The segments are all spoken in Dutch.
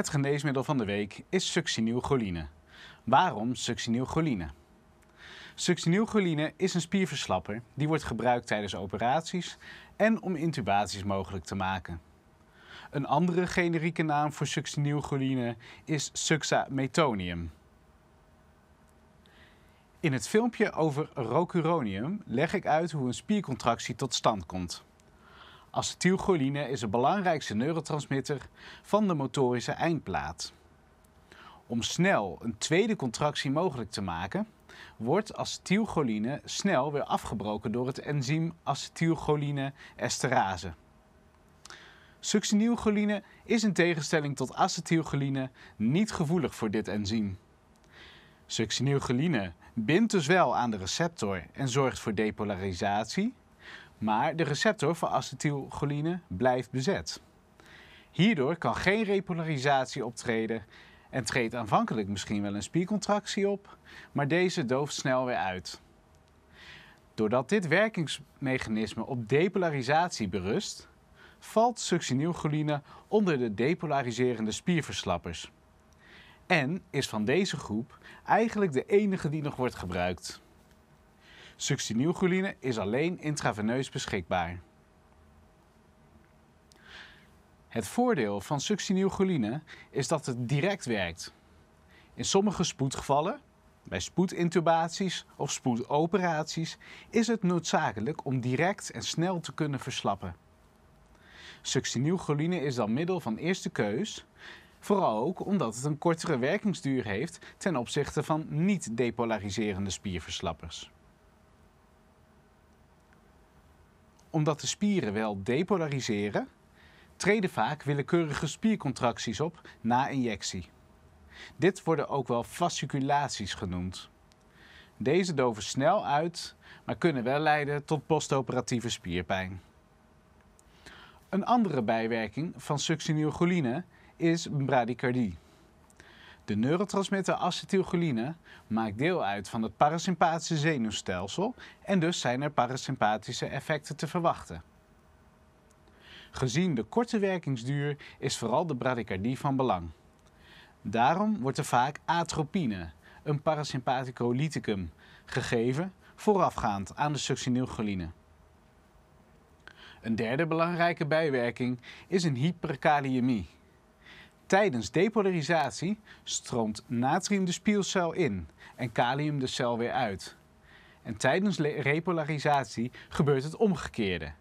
Het geneesmiddel van de week is succinylcholine. Waarom succinylcholine? Succinylcholine is een spierverslapper die wordt gebruikt tijdens operaties en om intubaties mogelijk te maken. Een andere generieke naam voor succinylcholine is succametonium. In het filmpje over rocuronium leg ik uit hoe een spiercontractie tot stand komt. Acetylcholine is de belangrijkste neurotransmitter van de motorische eindplaat. Om snel een tweede contractie mogelijk te maken, wordt acetylcholine snel weer afgebroken door het enzym acetylcholine esterase. Succinylcholine is in tegenstelling tot acetylcholine niet gevoelig voor dit enzym. Succinylcholine bindt dus wel aan de receptor en zorgt voor depolarisatie, maar de receptor voor acetylcholine blijft bezet. Hierdoor kan geen repolarisatie optreden en treedt aanvankelijk misschien wel een spiercontractie op, maar deze dooft snel weer uit. Doordat dit werkingsmechanisme op depolarisatie berust, valt succinylcholine onder de depolariserende spierverslappers. En is van deze groep eigenlijk de enige die nog wordt gebruikt. Succinylcholine is alleen intraveneus beschikbaar. Het voordeel van succinylcholine is dat het direct werkt. In sommige spoedgevallen, bij spoedintubaties of spoedoperaties, is het noodzakelijk om direct en snel te kunnen verslappen. Succinylcholine is dan middel van eerste keus, vooral ook omdat het een kortere werkingsduur heeft ten opzichte van niet-depolariserende spierverslappers. Omdat de spieren wel depolariseren, treden vaak willekeurige spiercontracties op na injectie. Dit worden ook wel fasciculaties genoemd. Deze doven snel uit, maar kunnen wel leiden tot postoperatieve spierpijn. Een andere bijwerking van succinylcholine is bradycardie. De neurotransmitter acetylcholine maakt deel uit van het parasympathische zenuwstelsel en dus zijn er parasympathische effecten te verwachten. Gezien de korte werkingsduur is vooral de bradycardie van belang. Daarom wordt er vaak atropine, een parasympathicolyticum, gegeven voorafgaand aan de succinylcholine. Een derde belangrijke bijwerking is een hyperkaliëmie. Tijdens depolarisatie stroomt natrium de spiercel in en kalium de cel weer uit. En tijdens repolarisatie gebeurt het omgekeerde.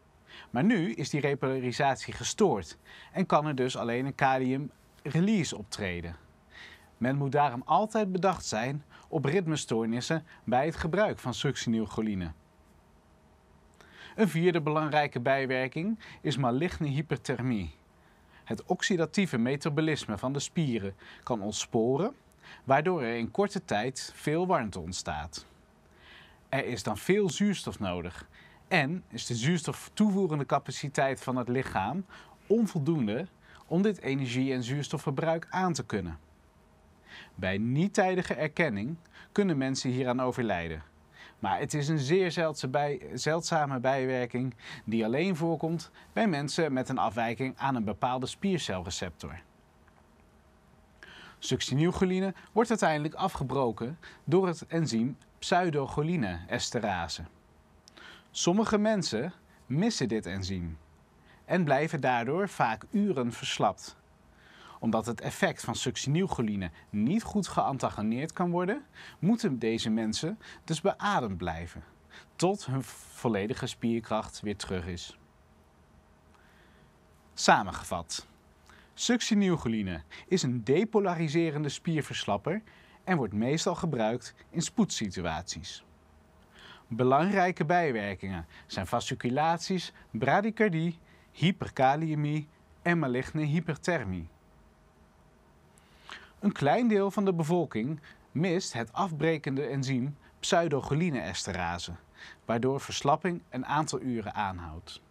Maar nu is die repolarisatie gestoord en kan er dus alleen een kalium-release optreden. Men moet daarom altijd bedacht zijn op ritmestoornissen bij het gebruik van succinylcholine. Een vierde belangrijke bijwerking is maligne hyperthermie. Het oxidatieve metabolisme van de spieren kan ontsporen, waardoor er in korte tijd veel warmte ontstaat. Er is dan veel zuurstof nodig en is de zuurstoftoevoerende capaciteit van het lichaam onvoldoende om dit energie- en zuurstofverbruik aan te kunnen. Bij niet-tijdige erkenning kunnen mensen hieraan overlijden. Maar het is een zeer zeldzame bijwerking die alleen voorkomt bij mensen met een afwijking aan een bepaalde spiercelreceptor. Succinylcholine wordt uiteindelijk afgebroken door het enzym pseudocholine-esterase. Sommige mensen missen dit enzym en blijven daardoor vaak uren verslapt omdat het effect van succinylcholine niet goed geantagoneerd kan worden, moeten deze mensen dus beademd blijven, tot hun volledige spierkracht weer terug is. Samengevat. Succinylcholine is een depolariserende spierverslapper en wordt meestal gebruikt in spoedsituaties. Belangrijke bijwerkingen zijn fasciculaties, bradycardie, hyperkaliëmie en maligne hyperthermie. Een klein deel van de bevolking mist het afbrekende enzym pseudocholine waardoor verslapping een aantal uren aanhoudt.